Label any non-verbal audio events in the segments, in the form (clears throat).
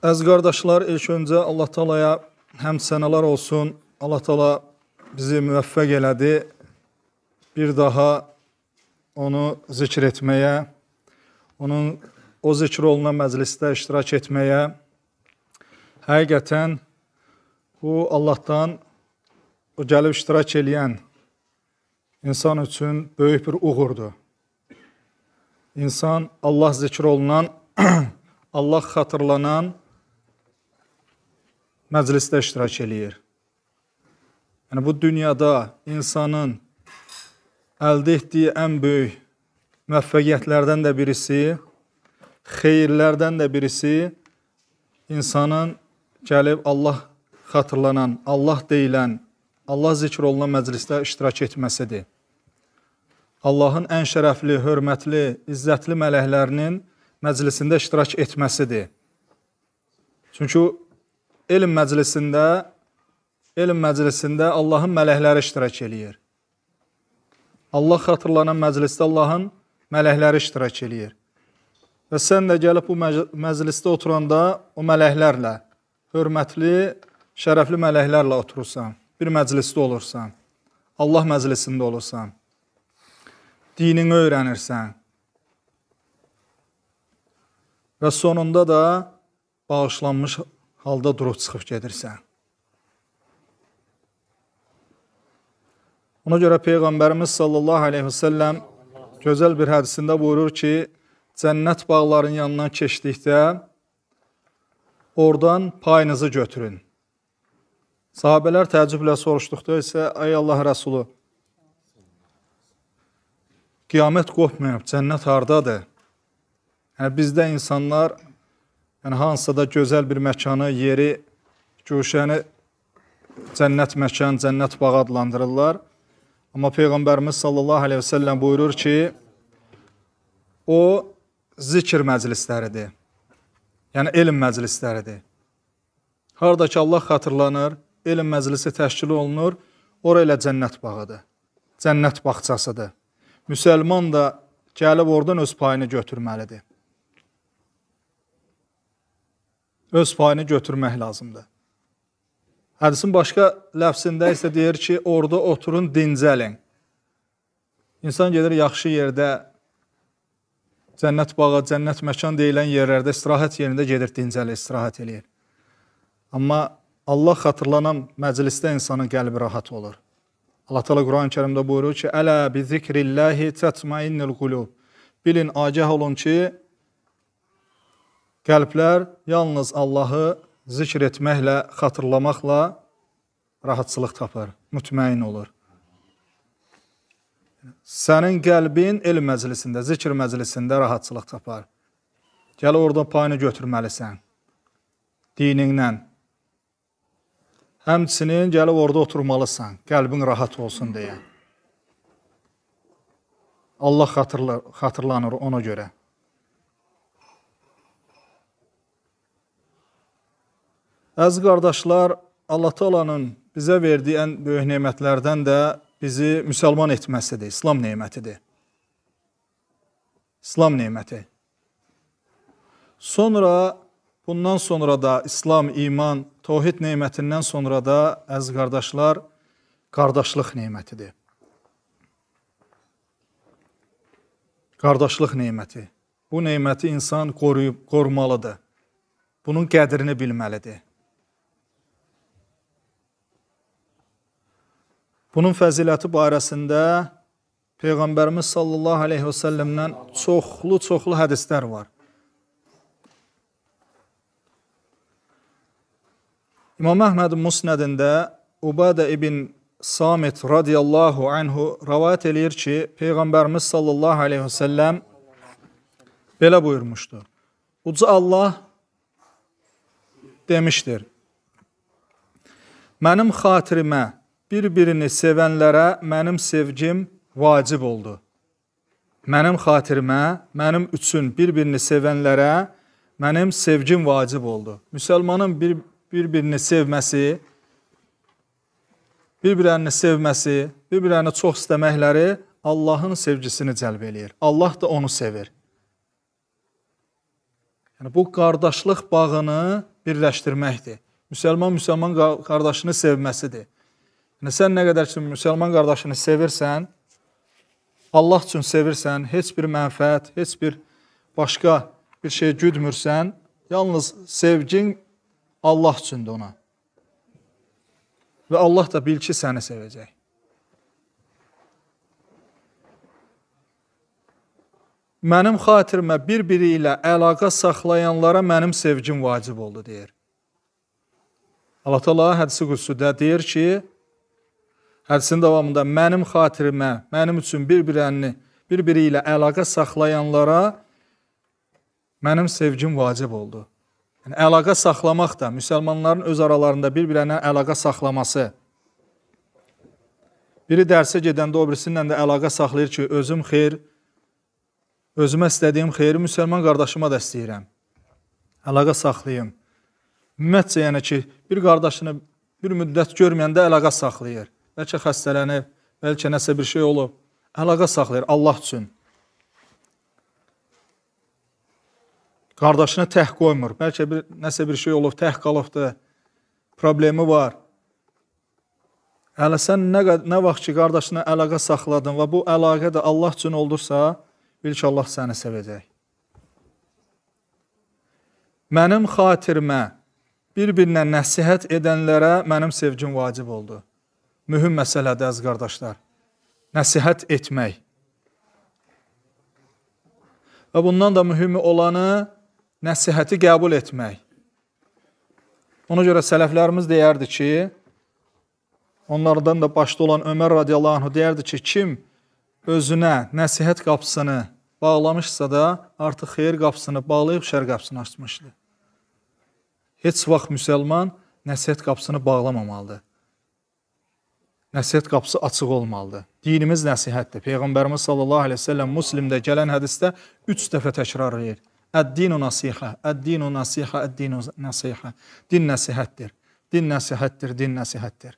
Əziz qardaşlar, ilk öncə Allah Taalaya həm sənələr olsun. Allah Taala bizi müvəffəq elədi. Bir daha onu zikr etməyə, onun o zikr olunan məclisdə iştirak etməyə. Həqiqətən bu Allahdan o gəlib iştirak eləyən insan üçün böyük bir uğurdur. İnsan Allah zikr olunan, (clears throat) Allah xatırlanan məclisdə iştirak eləyir. Yəni bu dünyada insanın əldə etdiyi ən böyük müvəffəqiyyətlərdən də birisi, xeyirlərdən də birisi insanın gəlib Allah xatırlanan, Allah deyilən, Allah zikr olunan məclisdə iştirak etməsidir. Allahın ən şərəfli, hörmətli, izzətli mələklərinin məclisində iştirak etməsidir. Çünki elm məclisində elm məclisində Allahın mələkləri iştirak eləyir. Allah xatırlanan məclisdə Allahın mələkləri iştirak eləyir. Və sən də gəlib bu məclisdə oturanda o mələklərlə, hörmətli, şərəfli mələklərlə oturursan, bir məclisdə olursan, Allah məclisində olursan, dinini öyrənirsən və sonunda da bağışlanmış halda durub çıxıb gedirsən. Ona görə Peyğəmbərimiz sallallahu aleyhi və səlləm gözəl bir hədisində buyurur ki, cənnət bağlarının yanından keçdikdə oradan payınızı götürün. Sahabələr təəccüblə soruşduqda isə, ay Allah rəsulu, qiyamət qopmayıb, cənnət hardadır? Yəni, bizdə insanlar yəni hansısa da gözəl bir məkanı, yeri, güşəni cənnət məkan, cənnət bağı adlandırırlar. Amma Peyğəmbərimiz sallallahu əleyhi və səlləm buyurur ki, o zikr məclisləridir. Yəni elm məclisləridir. Harda ki Allah xatırlanır, elm məclisi təşkil olunur, ora elə cənnət bağıdır. Cənnət bağçasıdır. Müsəlman da gəlib oradan öz payını götürməlidir. öz payını götürmək lazımdır. Hədisin başqa ləfsində isə deyir ki, orada oturun, dincəlin. İnsan gedir yaxşı yerdə, cənnət bağı, cənnət məkan deyilən yerlərdə istirahət yerində gedir, dincəlir, istirahət eləyir. Amma Allah xatırlanan məclisdə insanın qəlbi rahat olur. Allah Teala Quran-Kərimdə buyurur ki: "Ələ bi zikrillahi tatmainnul qulub." Bilin, agah olun ki, qəlblər yalnız Allahı zikr etməklə, xatırlamaqla rahatçılıq tapır, mütməyin olur. Sənin qəlbin el məclisində, zikr məclisində rahatçılıq tapar. Gəl orada payını götürməlisən dininlə. Həmçinin gəlib orada oturmalısan, qəlbin rahat olsun deyə. Allah xatırlar, xatırlanır ona görə. Əziz qardaşlar, Allah Taala'nın bizə verdiyi ən böyük nemətlərdən də bizi müsəlman etməsidir, İslam nemətidir. İslam neməti. Sonra bundan sonra da İslam, iman, təvhid nemətindən sonra da əziz qardaşlar, qardaşlıq nemətidir. Qardaşlıq neməti. Bu neməti insan qoruyub qorumalıdır. Bunun qədrini bilməlidir. Bunun fəziləti barəsində Peyğəmbərimiz sallallahu aleyhi və səlləmdən çoxlu-çoxlu hədislər var. İmam Əhmədin musnədində Ubadə ibn Samit radiyallahu anhu rəvat eləyir ki, Peyğəmbərimiz sallallahu aleyhi və səlləm belə buyurmuşdur. Uca Allah demişdir, mənim xatirimə, bir-birini sevənlərə mənim sevgim vacib oldu. Mənim xatirimə, mənim üçün bir-birini sevənlərə mənim sevgim vacib oldu. Müsəlmanın bir-birini bir sevməsi, bir-birlərini sevməsi, bir-birlərini çox istəməkləri Allahın sevgisini cəlb eləyir. Allah da onu sevir. Yəni bu qardaşlıq bağını birləşdirməkdir. Müsəlman müsəlman qardaşını sevməsidir. Yəni, sən nə qədər ki, müsəlman qardaşını sevirsən, Allah üçün sevirsən, heç bir mənfəət, heç bir başqa bir şey güdmürsən, yalnız sevgin Allah üçündür ona. Və Allah da bil ki, səni sevəcək. Mənim xatirimə bir-biri ilə əlaqə saxlayanlara mənim sevgim vacib oldu, deyir. Allah-u Teala hədisi qüsudə deyir ki, Hədisin davamında mənim xatirimə, mənim üçün bir-birini, bir-biri ilə əlaqə saxlayanlara mənim sevgim vacib oldu. Yəni, əlaqə saxlamaq da, müsəlmanların öz aralarında bir-birinə əlaqə saxlaması. Biri dərsə gedəndə o birisindən də əlaqə saxlayır ki, özüm xeyr, özümə istədiyim xeyri müsəlman qardaşıma da istəyirəm. Əlaqə saxlayım. Ümumiyyətcə, yəni ki, bir qardaşını bir müddət görməyəndə əlaqə saxlayır bəlkə xəstələnib, bəlkə nəsə bir şey olub. Əlaqə saxlayır Allah üçün. Qardaşına təh qoymur. Bəlkə bir nəsə bir şey olub, təh qalıbdı. Problemi var. Hələ sən nə, nə vaxt ki, qardaşına əlaqə saxladın və bu əlaqə də Allah üçün oldursa, bil ki, Allah səni sevəcək. Mənim xatirimə bir-birinə nəsihət edənlərə mənim sevgim vacib oldu mühüm məsələdir əziz qardaşlar. Nəsihət etmək. Və bundan da mühüm olanı nəsihəti qəbul etmək. Ona görə sələflərimiz deyərdi ki, onlardan da başda olan Ömər radiyallahu anh deyərdi ki, kim özünə nəsihət qapısını bağlamışsa da, artıq xeyir qapısını bağlayıb şər qapısını açmışdı. Heç vaxt müsəlman nəsihət qapısını bağlamamalıdır nəsihət qapısı açıq olmalıdır. Dinimiz nəsihətdir. Peyğəmbərimiz sallallahu əleyhi və səlləm Müslimdə gələn hədisdə 3 dəfə təkrar edir. Əd-dinu nasihə, əd-dinu nasihə, əd-dinu nasihə. Din nəsihətdir. Din nəsihətdir, din nəsihətdir.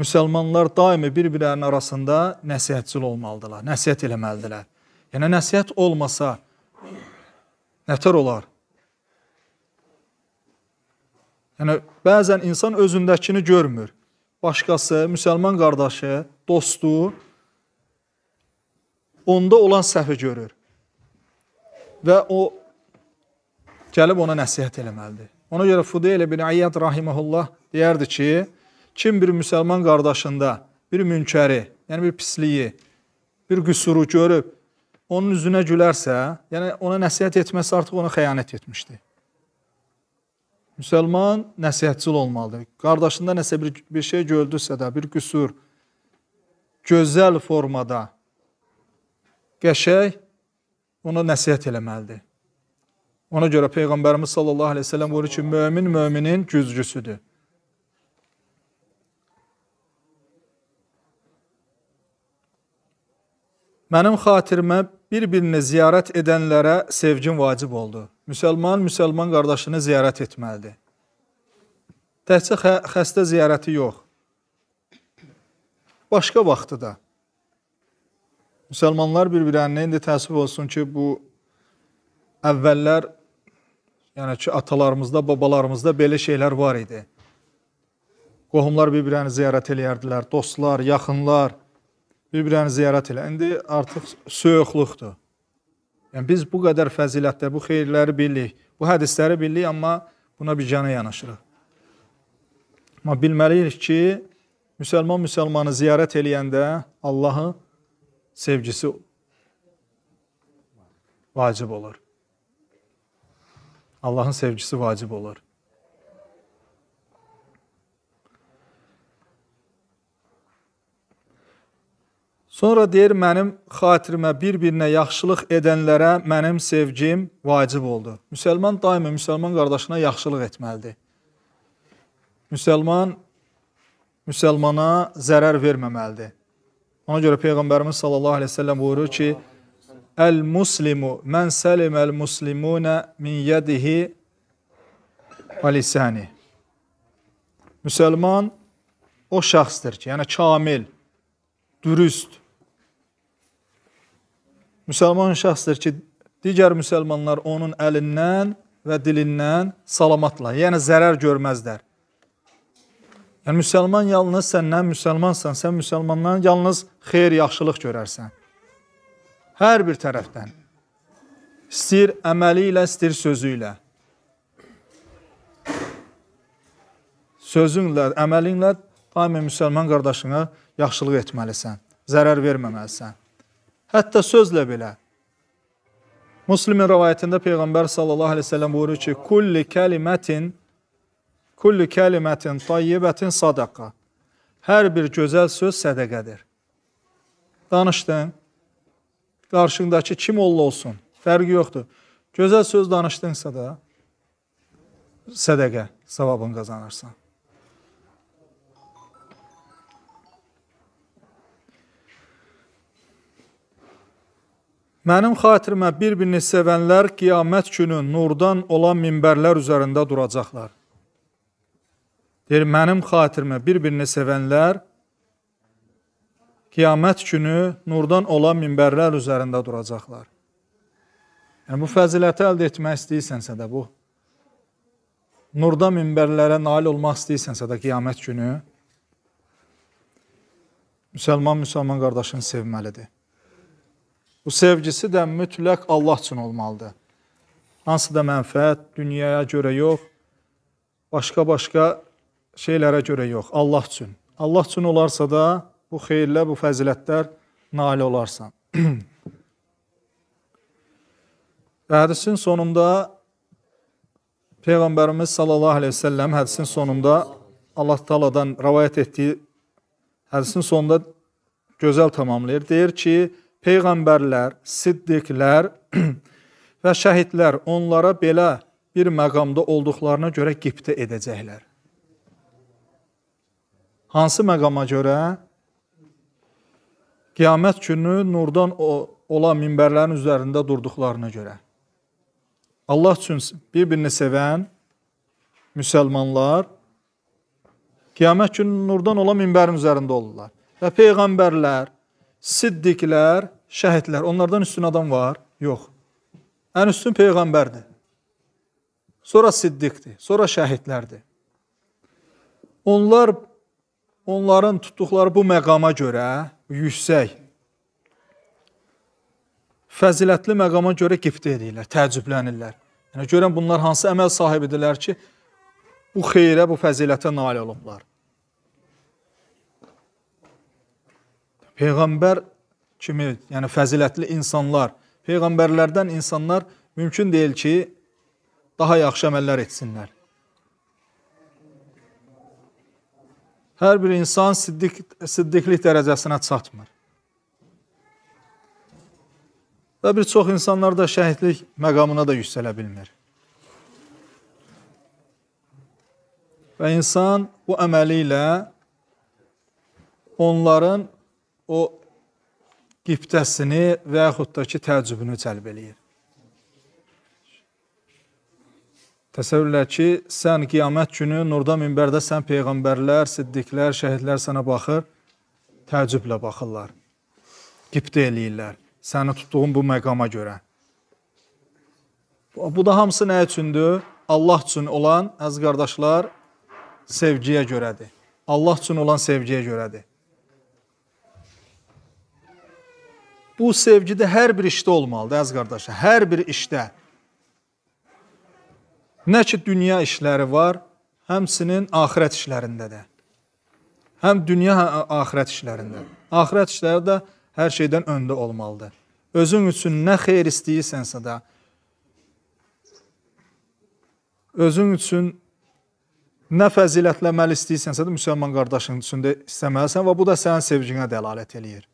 Müsəlmanlar daimi bir-birlərinin arasında nəsihətçil olmalıdırlar, nəsihət eləməlidirlər. Yəni nəsihət olmasa nətər olar? Yəni bəzən insan özündəkini görmür. Başqası, müsəlman qardaşı, dostu onda olan səhvi görür. Və o gəlib ona nəsihət eləməlidir. Ona görə Fudeyl ibn Ayyad rahimehullah deyərdi ki, kim bir müsəlman qardaşında bir münkəri, yəni bir pisliyi, bir qüsuru görüb onun üzünə gülərsə, yəni ona nəsihət etməsi artıq ona xəyanət etmişdir. Müsəlman nəsihətçil olmalıdır. Qardaşında nəsə bir, bir şey gördüsə də, bir qüsur, gözəl formada, qəşək, ona nəsihət eləməlidir. Ona görə Peyğəmbərimiz sallallahu aleyhi ve sellem buyurur ki, mömin möminin güzgüsüdür. Mənim xatirimə bir-birini ziyarət edənlərə sevgim vacib oldu. Müsəlman müsəlman qardaşını ziyarət etməlidir. Təkcə xə xəstə ziyarəti yox. Başqa vaxtı da. Müsəlmanlar bir-birlərinə indi təəssüf olsun ki, bu əvvəllər yəni ki, atalarımızda, babalarımızda belə şeylər var idi. Qohumlar bir-birlərini ziyarət eləyərdilər, dostlar, yaxınlar bir-birlərini ziyarət elə. İndi artıq soyuqluqdur. Yəni biz bu qədər fəzilətləri, bu xeyirləri bilirik, bu hədisləri bilirik, amma buna bir cana yanaşırıq. Amma bilməliyik ki, müsəlman müsəlmanı ziyarət eləyəndə Allahı sevgisi vacib olur. Allahın sevgisi vacib olur. Sonra deyir, mənim xatirimə bir-birinə yaxşılıq edənlərə mənim sevgim vacib oldu. Müsəlman daima müsəlman qardaşına yaxşılıq etməlidir. Müsəlman müsəlmana zərər verməməlidir. Ona görə Peyğəmbərimiz sallallahu aleyhi ve sellem buyurur ki, Əl-muslimu mən səliməl muslimunə min yədihi və lisəni. Müsəlman o şəxsdir ki, yəni kamil, dürüst, müsəlman şəxsdir ki, digər müsəlmanlar onun əlindən və dilindən salamatla, yəni zərər görməzlər. Yəni müsəlman yalnız səndən müsəlmansan, sən müsəlmandan yalnız xeyir, yaxşılıq görərsən. Hər bir tərəfdən. İstir əməli ilə, istir sözü ilə. Sözünlə, əməlinlə daima müsəlman qardaşına yaxşılıq etməlisən, zərər verməməlisən. Hətta sözlə belə. Müslimin rivayətində Peyğəmbər sallallahu əleyhi və səlləm buyurur ki, "Kulli kalimatin kulli kalimatin tayyibatin sadaqa." Hər bir gözəl söz sədaqədir. Danışdın. Qarşındakı kim olla olsun, fərqi yoxdur. Gözəl söz danışdınsa da sədaqə savabını qazanırsan. Mənim xatirimə bir-birini sevənlər qiyamət günü nurdan olan minbərlər üzərində duracaqlar. Deyir, mənim xatirimə bir-birini sevənlər qiyamət günü nurdan olan minbərlər üzərində duracaqlar. Yəni, bu fəziləti əldə etmək istəyirsənsə də bu, nurda minbərlərə nail olmaq istəyirsənsə də qiyamət günü, müsəlman müsəlman qardaşını sevməlidir. Bu sevgisi də mütləq Allah üçün olmalıdır. Hansı da mənfəət dünyaya görə yox, başqa-başqa şeylərə görə yox, Allah üçün. Allah üçün olarsa da bu xeyirlər, bu fəzilətlər nail olarsan. (clears throat) hədisin sonunda Peyğəmbərimiz sallallahu əleyhi və səlləm hədisin sonunda Allah Taala'dan rivayet etdiyi hədisin sonunda gözəl tamamlayır. Deyir ki: peyğəmbərlər, siddiqlər (clears throat) və şəhidlər onlara belə bir məqamda olduqlarına görə qibtə edəcəklər. Hansı məqama görə? Qiyamət günü nurdan olan minbərlərin üzərində durduqlarına görə. Allah üçün bir-birini sevən müsəlmanlar qiyamət günü nurdan olan minbərin üzərində olurlar. Və peyğəmbərlər, Siddiklər, şəhidlər. Onlardan üstün adam var? Yox. Ən üstün peyğəmbərdir. Sonra siddiqdir, sonra şəhidlərdir. Onlar onların tutduqları bu məqama görə yüksək fəzilətli məqama görə qibtə edirlər, təəccüblənirlər. Yəni görən bunlar hansı əməl sahibidirlər ki, bu xeyrə, bu fəzilətə nail olublar. peyğəmbər kimi, yəni fəzilətli insanlar, peyğəmbərlərdən insanlar mümkün deyil ki, daha yaxşı əməllər etsinlər. Hər bir insan siddiq, siddiqlik dərəcəsinə çatmır. Və bir çox insanlar da şəhidlik məqamına da yüksələ bilmir. Və insan bu əməli ilə onların o qibdəsini və yaxud da ki, təəccübünü cəlb eləyir. Təsəvvür elə ki, sən qiyamət günü nurda minbərdə sən peyğəmbərlər, siddiqlər, şəhidlər sənə baxır, təəccüblə baxırlar. Qibdə eləyirlər səni tutduğun bu məqama görə. Bu da hamısı nə üçündür? Allah üçün olan, əziz qardaşlar, sevgiyə görədir. Allah üçün olan sevgiyə görədir. Bu sevgi də hər bir işdə olmalıdır, əz qardaşlar, hər bir işdə. Nə ki, dünya işləri var, həmsinin axirət işlərində də. Həm dünya, həm axirət işlərində. Axirət işləri də hər şeydən öndə olmalıdır. Özün üçün nə xeyr istəyirsənsə də, özün üçün nə fəzilətləməli istəyirsənsə də, müsəlman qardaşın üçün də istəməlisən və bu da sənin sevginə dəlalət eləyir.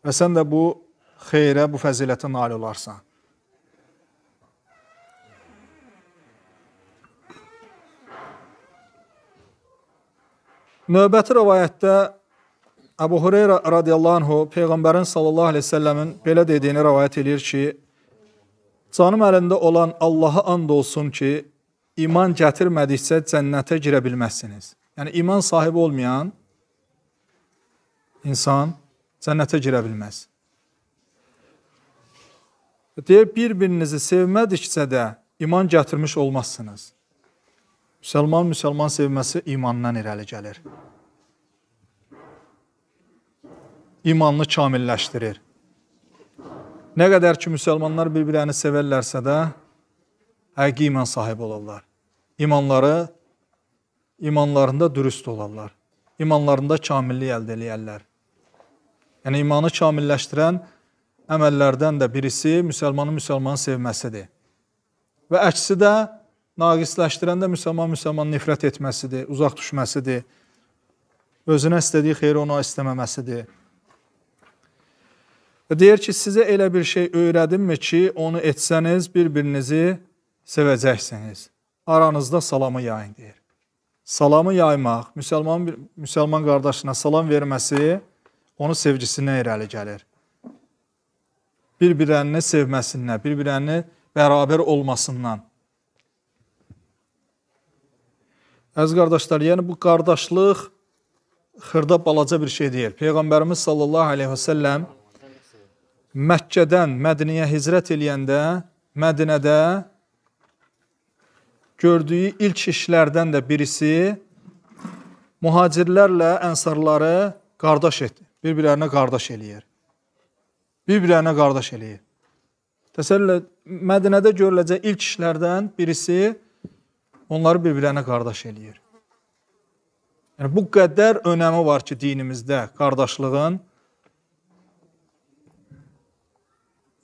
Və sən də bu xeyrə, bu fəzilətə nail olarsan. Növbəti rivayətdə Əbu Hüreyrə radiyallahu anhu peyğəmbərin sallallahu əleyhi və səlləmin belə dediyini rivayet eləyir ki: "Canım əlində olan Allaha and olsun ki, iman gətirmədikcə cənnətə girə bilməzsiniz." Yəni iman sahibi olmayan insan cənnətə girə bilməz. Deyir, bir-birinizi sevmədikcə də iman gətirmiş olmazsınız. Müsəlman müsəlman sevməsi imandan irəli gəlir. İmanını kamilləşdirir. Nə qədər ki, müsəlmanlar bir-birini sevərlərsə də, həqiqi iman sahib olarlar. İmanları, imanlarında dürüst olarlar. İmanlarında kamillik əldə eləyərlər. Yəni imanı kamilləşdirən əməllərdən də birisi müsəlmanı müsəlmanı sevməsidir. Və əksi də naqisləşdirəndə müsəlman müsəlman nifrət etməsidir, uzaq düşməsidir. Özünə istədiyi xeyri ona istəməməsidir. Və deyir ki, sizə elə bir şey öyrədimmi ki, onu etsəniz bir-birinizi sevəcəksiniz. Aranızda salamı yayın deyir. Salamı yaymaq, müsəlman müsəlman qardaşına salam verməsi onun sevgisindən irəli gəlir. Bir-birlərini sevməsindən, bir-birlərini bərabər olmasından. Əziz qardaşlar, yəni bu qardaşlıq xırda balaca bir şey deyil. Peyğəmbərimiz sallallahu əleyhi və səlləm Məkkədən Mədinəyə hicrət eləyəndə Mədinədə gördüyü ilk işlərdən də birisi mühacirlərlə ənsarları qardaş etdi bir-birlərinə qardaş eləyir. Bir-birlərinə qardaş eləyir. Təsəllə Mədinədə görüləcək ilk işlərdən birisi onları bir-birlərinə qardaş eləyir. Yəni bu qədər önəmi var ki, dinimizdə qardaşlığın.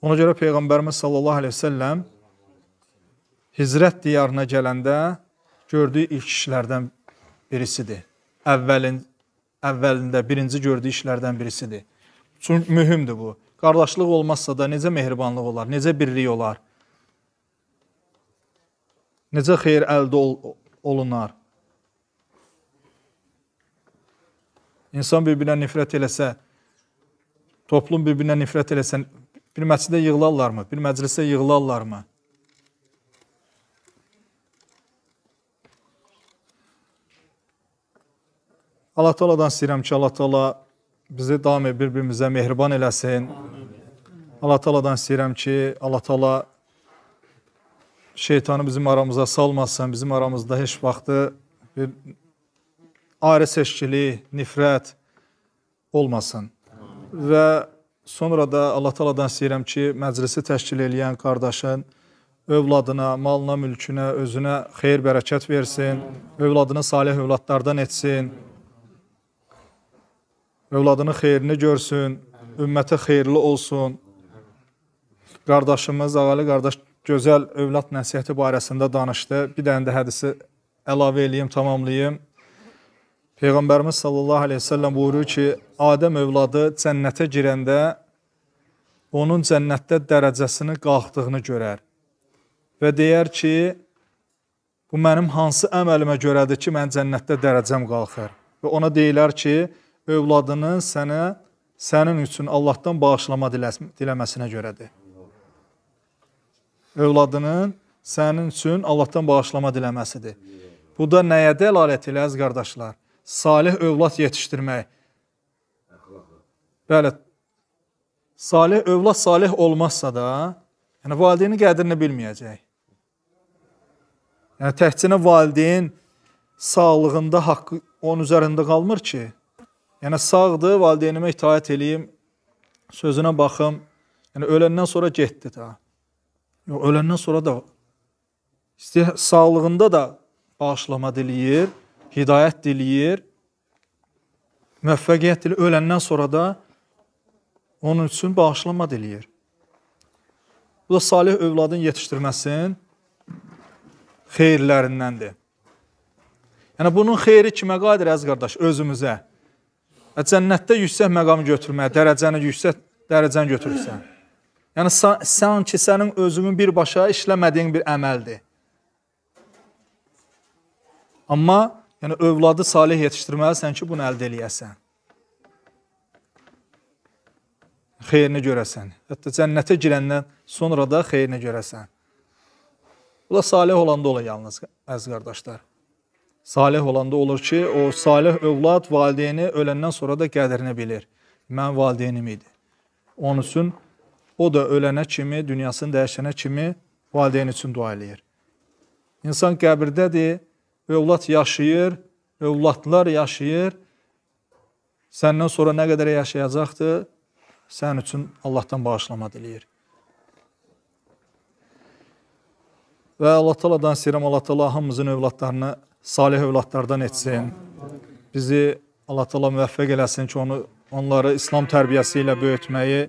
Ona görə peyğəmbərimiz sallallahu əleyhi və səlləm Hicrət diyarına gələndə gördüyü ilk işlərdən birisidir. Əvvəlin əvvəlində birinci gördüyü işlərdən birisidir. Çünki mühümdür bu. Qardaşlıq olmazsa da necə mehribanlıq olar, necə birlik olar? Necə xeyir əldə ol olunar? İnsan bir-birinə nifrət eləsə, toplum bir-birinə nifrət eləsə, bir məscidə yığılarlarmı? Bir məclisə yığılarlarmı? Allah Taaladan istəyirəm ki, Allah Taala bizi daim bir-birimizə mehriban eləsin. Allah Taaladan istəyirəm ki, Allah Taala şeytanı bizim aramıza salmasın, bizim aramızda heç vaxtı bir ayrı seçkilik, nifrət olmasın. Və sonra da Allah Taaladan istəyirəm ki, məclisi təşkil edən qardaşın övladına, malına, mülkünə, özünə xeyir, bərəkət versin, övladını salih övladlardan etsin. Amin. Övladının xeyrini görsün, ümməti xeyirli olsun. Qardaşımız Ağalı qardaş gözəl övlad nəsihəti barəsində danışdı. Bir dənə də hədisi əlavə eləyim, tamamlayım. Peyğəmbərimiz sallallahu əleyhi və səlləm buyurur ki, Adəm övladı cənnətə girəndə onun cənnətdə dərəcəsini qalxdığını görər və deyər ki, bu mənim hansı əməlimə görədir ki, mən cənnətdə dərəcəm qalxır? Və ona deyirlər ki, övladının sənə sənin üçün Allahdan bağışlama diləməsinə görədir. Övladının sənin üçün Allahdan bağışlama diləməsidir. Bu da nəyə dəlalət elə əziz qardaşlar? Salih övlad yetişdirmək. Bəli. Salih övlad salih olmazsa da, yəni valideynin qədrini bilməyəcək. Yəni təkcə valideyn sağlığında haqqı onun üzərində qalmır ki, Yəni sağdır, valideynimə itaət eləyim, sözünə baxım. Yəni öləndən sonra getdi də. Yox, öləndən sonra da istə sağlığında da bağışlama diləyir, hidayət diləyir. Müvəffəqiyyət dili öləndən sonra da onun üçün bağışlama diləyir. Bu da salih övladın yetişdirməsinin xeyirlərindəndir. Yəni bunun xeyri kimə qadir əziz qardaş? Özümüzə. Və cənnətdə yüksək məqamı götürməyə, dərəcəni yüksək dərəcəni götürürsən. Yəni sanki sənin özünün birbaşa işləmədiyin bir əməldir. Amma yəni övladı salih yetişdirməlisən ki, bunu əldə eləyəsən. Xeyrinə görəsən. Hətta cənnətə girəndən sonra da xeyrinə görəsən. Bu da salih olanda ola yalnız əziz qardaşlar. Salih olanda olur ki, o salih övlad valideyni öləndən sonra da qədrini bilir. Mən valideynim idi. Onun üçün o da ölənə kimi, dünyasını dəyişənə kimi valideyn üçün dua eləyir. İnsan qəbirdədir, övlad yaşayır, övladlar yaşayır. Səndən sonra nə qədər yaşayacaqdı, sənin üçün Allahdan bağışlama diləyir. Və Allah taladan istəyirəm, Allah tala hamımızın övladlarını salih övladlardan etsin. Bizi Allah təala müvəffəq eləsin ki, onu onları İslam tərbiyəsi ilə böyütməyi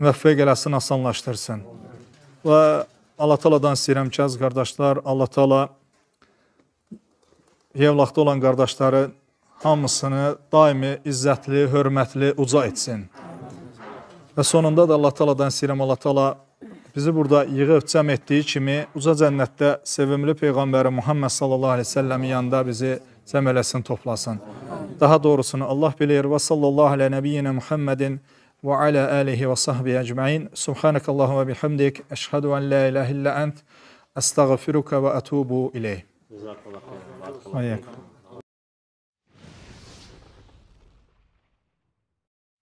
müvəffəq eləsin, asanlaşdırsın. Və Allah təaladan istəyirəm ki, əziz qardaşlar, Allah təala Yevlaqda olan qardaşları hamısını daimi izzətli, hörmətli, uca etsin. Və sonunda da Allah təaladan istəyirəm Allah təala bizi burada yığıb cəm etdiyi kimi uca cənnətdə sevimli Peyğəmbəri Muhammed sallallahu aleyhi ve selləmin yanında bizi cəm eləsin, toplasın. Daha doğrusunu Allah bilir və sallallahu aleyhi nəbiyyinə Muhammedin və alə alihi və sahbihi əcməin. Subhanəkallahu və bihamdik, əşhədu ən la ilahe illə ənt, əstəğfiruka və ətubu ileyh. Jazakallah.